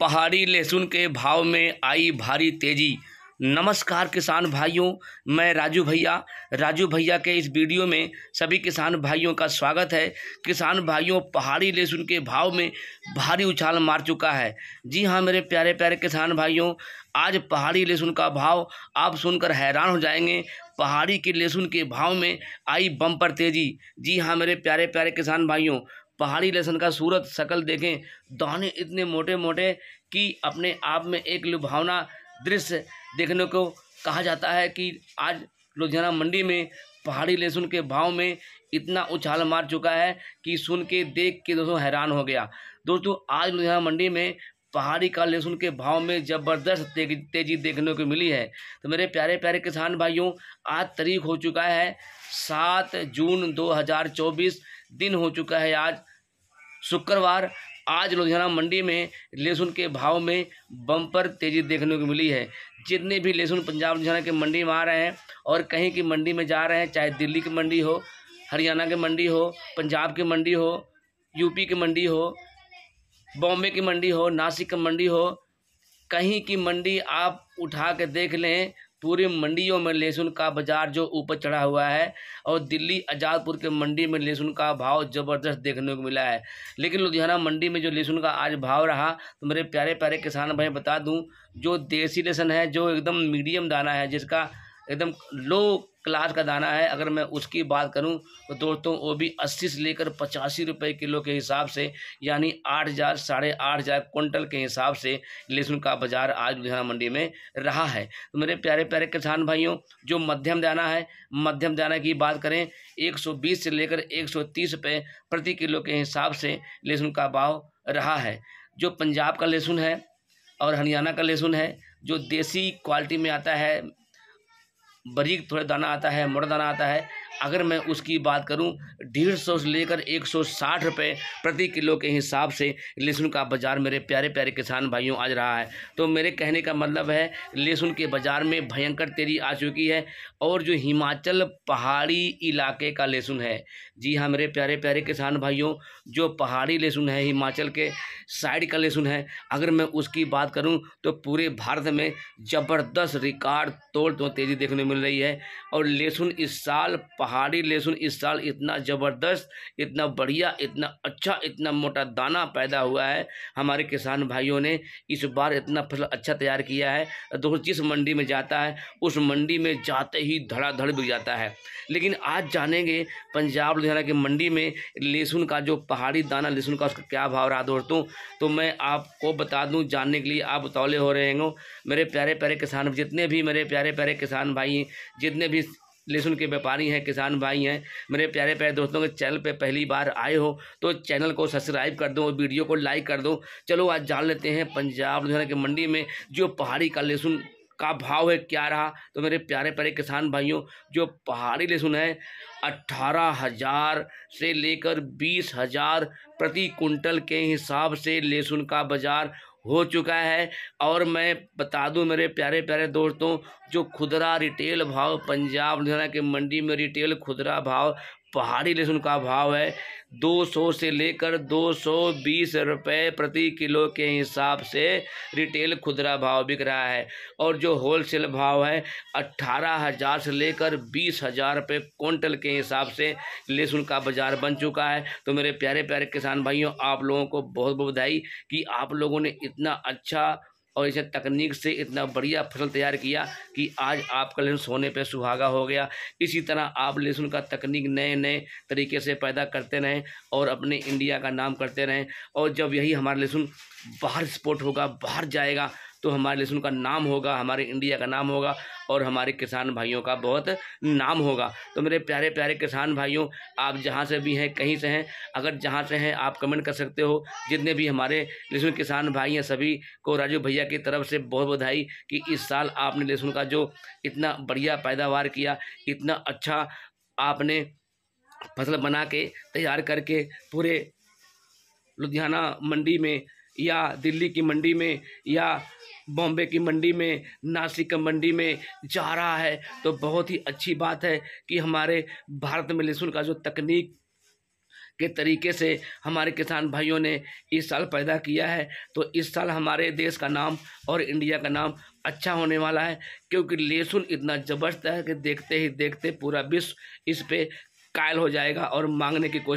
पहाड़ी लहसुन के भाव में आई भारी तेज़ी नमस्कार किसान भाइयों मैं राजू भैया राजू भैया के इस वीडियो में सभी किसान भाइयों का स्वागत है किसान भाइयों पहाड़ी लहसुन के भाव में भारी उछाल मार चुका है जी हाँ मेरे प्यारे प्यारे किसान भाइयों आज पहाड़ी लहसुन का भाव आप सुनकर हैरान हो जाएंगे पहाड़ी के लहसुन के भाव में आई बम्पर तेज़ी जी हाँ मेरे प्यारे प्यारे किसान भाइयों पहाड़ी लहसुन का सूरत शकल देखें दाने इतने मोटे मोटे कि अपने आप में एक लुभावना दृश्य देखने को कहा जाता है कि आज लुधियाना मंडी में पहाड़ी लहसुन के भाव में इतना उछाल मार चुका है कि सुन के देख के दोस्तों हैरान हो गया दोस्तों आज लुधियाना मंडी में पहाड़ी का लहसुन के भाव में ज़बरदस्त तेज़ी देखने को मिली है तो मेरे प्यारे प्यारे किसान भाइयों आज तारीख हो चुका है सात जून 2024 दिन हो चुका है आज शुक्रवार आज लुधियाना मंडी में लहसुन के भाव में बम्पर तेज़ी देखने को मिली है जितने भी लहसुन पंजाब लुधियाना के मंडी में आ रहे हैं और कहीं की मंडी में जा रहे हैं चाहे दिल्ली की मंडी हो हरियाणा की मंडी हो पंजाब की मंडी हो यूपी की मंडी हो बॉम्बे की मंडी हो नासिक की मंडी हो कहीं की मंडी आप उठा के देख लें पूरी मंडियों में लहसुन का बाज़ार जो ऊपर चढ़ा हुआ है और दिल्ली आज़ादपुर के मंडी में लहसुन का भाव ज़बरदस्त देखने को मिला है लेकिन लुधियाना मंडी में जो लहसुन का आज भाव रहा तो मेरे प्यारे प्यारे किसान भाई बता दूं जो देसी लहसुन है जो एकदम मीडियम दाना है जिसका एकदम लो क्लास का दाना है अगर मैं उसकी बात करूं तो दोस्तों वो भी अस्सी से लेकर पचासी रुपए किलो के हिसाब से यानी आठ हज़ार साढ़े आठ हज़ार कुंटल के हिसाब से लहसुन का बाज़ार आज लुधियाना मंडी में रहा है तो मेरे प्यारे प्यारे किसान भाइयों जो मध्यम दाना है मध्यम दाना की बात करें 120 से लेकर 130 रुपये प्रति किलो के हिसाब से लहसुन का भाव रहा है जो पंजाब का लहसुन है और हरियाणा का लहसुन है जो देसी क्वालिटी में आता है बरीक थोड़ा दाना आता है मोटा दाना आता है अगर मैं उसकी बात करूं डेढ़ सौ से लेकर एक सौ साठ रुपये प्रति किलो के हिसाब से लहसुन का बाज़ार मेरे प्यारे प्यारे किसान भाइयों आज रहा है तो मेरे कहने का मतलब है लहसुन के बाज़ार में भयंकर तेजी आ चुकी है और जो हिमाचल पहाड़ी इलाके का लहसुन है जी हाँ मेरे प्यारे प्यारे किसान भाइयों जो पहाड़ी लहसुन है हिमाचल के साइड का लहसुन है अगर मैं उसकी बात करूँ तो पूरे भारत में ज़बरदस्त रिकॉर्ड तोड़ तो तेज़ी देखने मिल रही है और लहसुन इस साल पहाड़ पहाड़ी लहसुन इस साल इतना ज़बरदस्त इतना बढ़िया इतना अच्छा इतना मोटा दाना पैदा हुआ है हमारे किसान भाइयों ने इस बार इतना फसल अच्छा तैयार किया है दोस्त जिस मंडी में जाता है उस मंडी में जाते ही धड़ाधड़ बिक जाता है लेकिन आज जानेंगे पंजाब लुधियाना की मंडी में लहसुन का जो पहाड़ी दाना लहसुन का उसका क्या भाव रहा दोस्तों तो मैं आपको बता दूं जानने के लिए आप उतौले हो रहे हो मेरे प्यारे प्यारे किसान जितने भी मेरे प्यारे प्यारे किसान भाई जितने भी लहसुन के व्यापारी हैं किसान भाई हैं मेरे प्यारे प्यारे दोस्तों के चैनल पे पहली बार आए हो तो चैनल को सब्सक्राइब कर दो वीडियो को लाइक कर दो चलो आज जान लेते हैं पंजाब लुधियाना के मंडी में जो पहाड़ी का लहसुन का भाव है क्या रहा तो मेरे प्यारे प्यारे किसान भाइयों जो पहाड़ी लहसुन है अट्ठारह हज़ार से लेकर बीस हज़ार प्रति कुंटल के हिसाब से लहसुन का बाज़ार हो चुका है और मैं बता दूं मेरे प्यारे प्यारे दोस्तों जो खुदरा रिटेल भाव पंजाब हरियाणा के मंडी में रिटेल खुदरा भाव पहाड़ी लहसुन का भाव है 200 से लेकर 220 रुपए प्रति किलो के हिसाब से रिटेल खुदरा भाव बिक रहा है और जो होलसेल भाव है अट्ठारह हज़ार से लेकर बीस हज़ार रुपये क्विंटल के हिसाब से लहसुन का बाज़ार बन चुका है तो मेरे प्यारे प्यारे किसान भाइयों आप लोगों को बहुत बहुत बधाई कि आप लोगों ने इतना अच्छा और इसे तकनीक से इतना बढ़िया फसल तैयार किया कि आज आपका लहसुन सोने पे सुहागा हो गया इसी तरह आप लहसुन का तकनीक नए नए तरीके से पैदा करते रहें और अपने इंडिया का नाम करते रहें और जब यही हमारा लहसुन बाहर स्पोर्ट होगा बाहर जाएगा तो हमारे लहसुन का नाम होगा हमारे इंडिया का नाम होगा और हमारे किसान भाइयों का बहुत नाम होगा तो मेरे प्यारे प्यारे किसान भाइयों आप जहाँ से भी हैं कहीं से हैं अगर जहाँ से हैं आप कमेंट कर सकते हो जितने भी हमारे लहसुन किसान भाई हैं सभी को राजू भैया की तरफ से बहुत बधाई कि इस साल आपने लहसुन का जो इतना बढ़िया पैदावार किया इतना अच्छा आपने फसल बना के तैयार करके पूरे लुधियाना मंडी में या दिल्ली की मंडी में या बॉम्बे की मंडी में नासिक की मंडी में जा रहा है तो बहुत ही अच्छी बात है कि हमारे भारत में लहसुन का जो तकनीक के तरीके से हमारे किसान भाइयों ने इस साल पैदा किया है तो इस साल हमारे देश का नाम और इंडिया का नाम अच्छा होने वाला है क्योंकि लहसुन इतना जबरदस्त है कि देखते ही देखते पूरा विश्व इस पर कायल हो जाएगा और मांगने की कोशिश